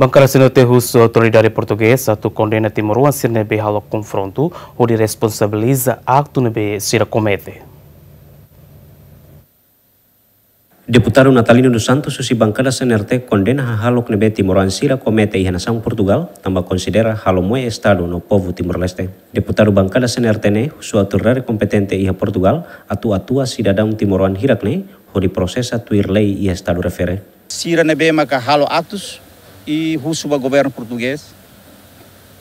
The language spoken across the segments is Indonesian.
Bankara Senotehus, autoridade portuguesa, do condena Timor-Leste nebe behalo confronto, onde responsabiliza acto nebe sira comete. Deputado Natalino dos Santos susi bancada senerte condena halo halok nebe timoran sira comete e nação Portugal, tamba considera halomoe estado no povo Timor-Leste. Deputado bancada senerte ne, sua autoridade competente iha Portugal, atu atua cidadão Timoruan hirak ne, hori prosesa tuir lei iha estado refere. Sira nebe maka halo atus, e russo o governo português,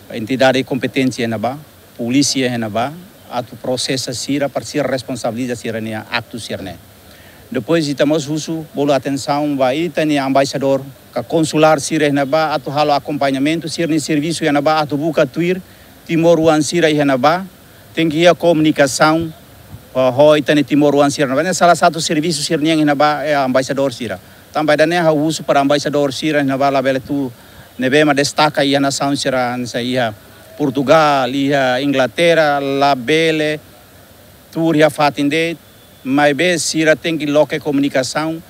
a entidade competente é na ba, polícia é na ba, ato processa sira para ser responsabilidade sira nia acto sirne. Depois o russo bolo atenção ba itani embaixador ka consular sira na ba ato halo acompanhamento sirne serviço na ba ato buka tuir Timor Wan sira na ba, tem que ir a comunicação hoi tani Timor uan sira na serviço sirne na ba é embaixador sira também da o uso para embaixador sira na bala bela tu nebema destaca ia nação sira ia Portugal ia Inglaterra la bele tu ia fatinde mas be sira tem que loque é comunicação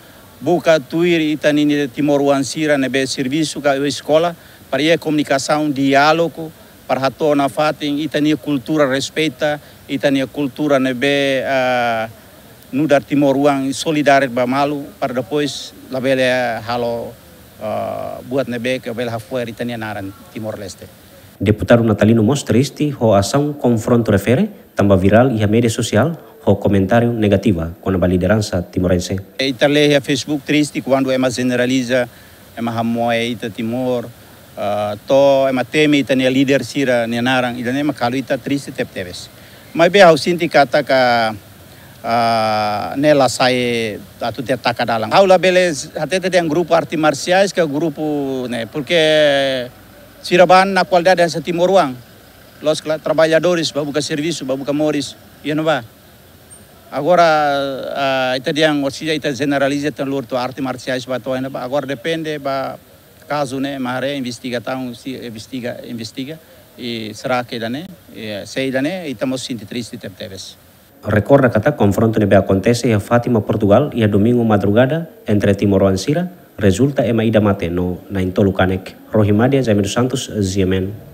buka tuir itanini de Timor Wansira nebe né serviço ka escola para ia é comunicação diálogo para hato na fatin itani cultura respeita itani cultura nebe né uh, ah, no dar Timor Wan solidariedade malu para depois la bele halo uh, buat nebe ke bele hafue ritania naran Timor Leste. Deputado Natalino Mostristi ho asam confronto refere tamba viral e media sosial ho komentario negativa com a liderança timorense. itale a Facebook tristi quando ema generaliza ema hamoe ita Timor uh, to ema teme ita nia líder sira nia naran ita ema kalu ita triste tep tebes. Mai be hausinti kata ka uh, nela sai atu te taka dalang. Aula bele hate te deng grupo arti marsiais ke grupu ne, grupo, porque Siraban na sa Timur wang. los babu ka servisu, babu ka moris, iya não ba? Agora, ah, ita deng osija ita generaliza tan arti arte marciais bato ba? agora depende ba caso né, mare investiga tão si investiga, investiga e será que dane, sei dane, e estamos sentindo triste teve Rekor, que tá confronto nebe acontece em Fátima, Portugal, e domingo madrugada entre Timor Ansira, resulta emaida mate no na intolukanek. Rohimadia dos Santos Ziemen.